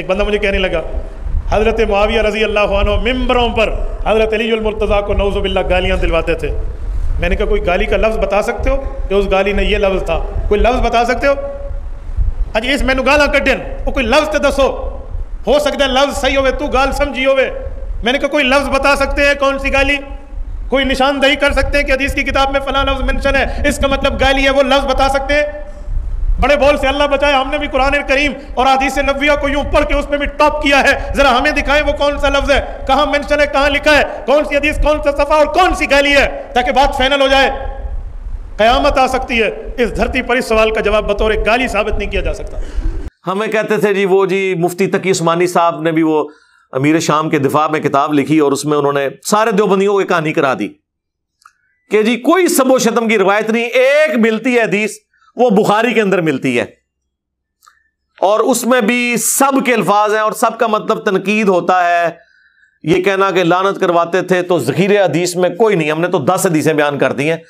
एक बंदा मुझे कहने लगा हज़रत माविया रज़ी अल्लाह मम्बरों पर हज़रत अलीमरतज़ा को नौजुबिल्ला गालियाँ दिलवाते थे मैंने कहा कोई गाली का लफ्ज़ बता सकते हो कि उस गाली ने ये लफ्ज़ था कोई लफ्ज़ बता सकते हो अज इस मैनू गाला कटियन वो कोई लफ्ज़ तो दसो हो सकता है लफ्ज़ सही होवे तू गाल समझी होवे मैंने कहा कोई लफ्ज़ बता सकते हैं कौन सी गाली कोई निशानदही कर सकते हैं कि अदीस की किताब में फला लफ्ज़ मैंशन है इसका मतलब गाली है वो लफ्ज़ बता सकते हैं बड़े बोल से अल्लाह बचाए हमने भी कुरान करीम और आदीस नबिया को यूं ऊपर के उसमें भी टॉप किया है जरा हमें दिखाएं वो कौन सा लफ्ज है कहां मेंशन है कहाँ लिखा है कौन सी हदीस कौन सा सफा और कौन सी गैली है ताकि बात फाइनल हो जाए कयामत आ सकती है इस धरती पर इस सवाल का जवाब बतौर एक गाली साबित नहीं किया जा सकता हमें कहते थे जी वो जी मुफ्ती तकी उस्मानी साहब ने भी वो अमीर शाम के दिफा में किताब लिखी और उसमें उन्होंने सारे देवबंदियों की कहानी करा दी कि जी कोई सबोशतम की रिवायत नहीं एक मिलती है हदीस वो बुखारी के अंदर मिलती है और उसमें भी सब के अल्फाज हैं और सब का मतलब तनकीद होता है ये कहना कि लानत करवाते थे तो जखीर हदीस में कोई नहीं हमने तो दस अदीसें बयान कर दी हैं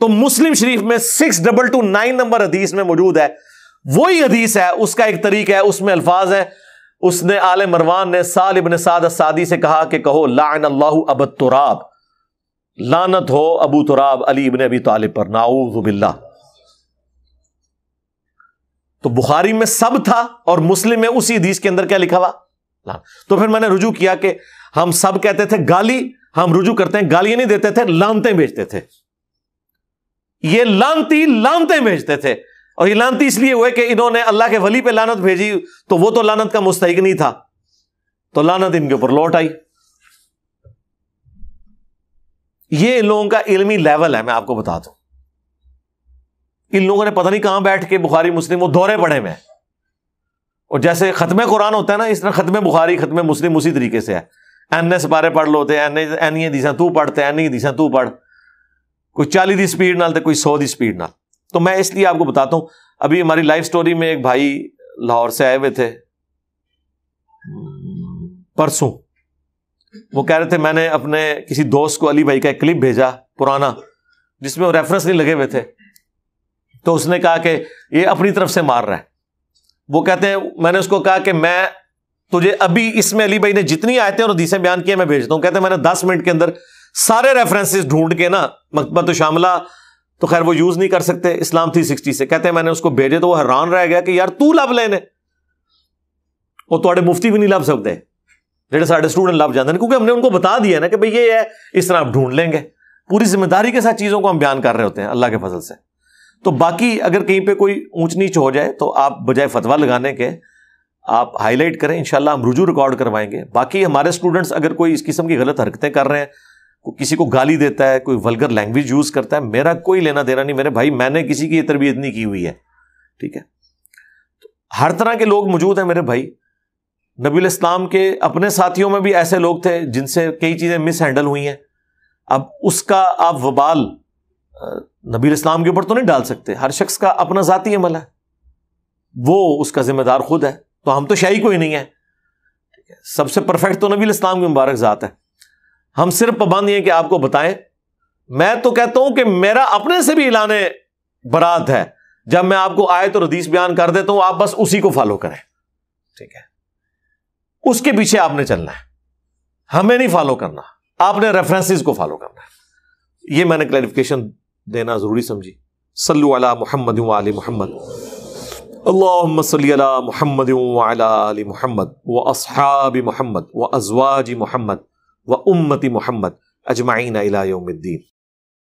तो मुस्लिम शरीफ में six double two nine number हदीस में मौजूद है वही हदीस है उसका एक तरीक है उसमें अल्फाज है उसने आल मरवान ने साल इबन सादी से कहा कि कहो लान अल्लाह अब तुराब लानत हो अबू तुराब अली इबन अबी तालिब पर नाऊज तो बुखारी में सब था और मुस्लिम में उसी हदीस के अंदर क्या लिखा हुआ लान तो फिर मैंने रुजू किया कि हम सब कहते थे गाली हम रुजू करते हैं गालियां नहीं देते थे लानते भेजते थे ये लानती लानते भेजते थे और ये लानती इसलिए हुए कि इन्होंने अल्लाह के वली पे लानत भेजी तो वो तो लानत का मुस्तक नहीं था तो लानत इनके ऊपर लौट आई ये इन लोगों का इलमी लेवल है मैं आपको बता दूं इन लोगों ने पता नहीं कहां बैठ के बुखारी मुस्लिम वो दौरे पड़े में और जैसे खत्म कुरान होता है ना इस तरह खत्म बुखारी खत्म मुस्लिम उसी तरीके से है एन ए सपारे पढ़ लो तो एन एन ये दीसा तू पढ़ते एन ही दीसा तू पढ़ कोई चाली की स्पीड नाल तो कोई सौ की स्पीड नाल तो मैं इसलिए आपको बताता हूं अभी हमारी लाइफ स्टोरी में एक भाई लाहौर से आए हुए थे परसों वो कह रहे थे मैंने अपने किसी दोस्त को अली भाई का एक क्लिप भेजा पुराना जिसमें वो रेफरेंस नहीं लगे हुए थे तो उसने कहा कि ये अपनी तरफ से मार रहा है वो कहते हैं मैंने उसको कहा कि मैं तुझे अभी इसमें अली भाई ने जितनी आयतें और दीसें बयान किया मैं भेजता हूं कहते हैं मैंने दस मिनट के अंदर सारे रेफरेंसेज ढूंढ के ना तो शामला तो खैर वो यूज़ नहीं कर सकते इस्लाम थ्री सिक्सटी से कहते हैं मैंने उसको भेजे तो वो हैरान रह गया कि यार तू लभ लेने वो थोड़े मुफ्ती भी नहीं लभ सकते जेडे साढ़े स्टूडेंट लभ जाते हैं क्योंकि हमने उनको बता दिया ना कि भाई ये है इस तरह आप ढूंढ लेंगे पूरी जिम्मेदारी के साथ चीज़ों को हम बयान कर रहे होते हैं अल्लाह के फसल से तो बाकी अगर कहीं पे कोई ऊंच नीच हो जाए तो आप बजाय फतवा लगाने के आप हाईलाइट करें इनशाला हम रुजू रिकॉर्ड करवाएंगे बाकी हमारे स्टूडेंट्स अगर कोई इस किस्म की गलत हरकतें कर रहे हैं किसी को गाली देता है कोई वलगर लैंग्वेज यूज़ करता है मेरा कोई लेना देना नहीं मेरे भाई मैंने किसी की तरबियत नहीं की हुई है ठीक है तो हर तरह के लोग मौजूद हैं मेरे भाई नबील इस्लाम के अपने साथियों में भी ऐसे लोग थे जिनसे कई चीज़ें मिस हैंडल हुई हैं अब उसका आप वबाल नबी इस्लाम के ऊपर तो नहीं डाल सकते हर शख्स का अपना जतीी अमल है वो उसका जिम्मेदार खुद है तो हम तो शाही कोई नहीं है ठीक है सबसे परफेक्ट तो नबी इस्लाम की मुबारक ज़ात है हम सिर्फ पाबंद हैं कि आपको बताएं मैं तो कहता हूं कि मेरा अपने से भी इलाने बरात है जब मैं आपको आए तो रदीस बयान कर देता हूं आप बस उसी को फॉलो करें ठीक है उसके पीछे आपने चलना है हमें नहीं फॉलो करना आपने रेफरेंसेस को फॉलो करना है ये मैंने क्लैरिफिकेशन देना ज़रूरी समझी सल्लु अला मोहम्मद वाल मोहम्मद صل على मोहम्मद وعلى मोहम्मद व واصحاب मोहम्मद व अजवाज मोहम्मद व उम्मती मोहम्मद يوم الدين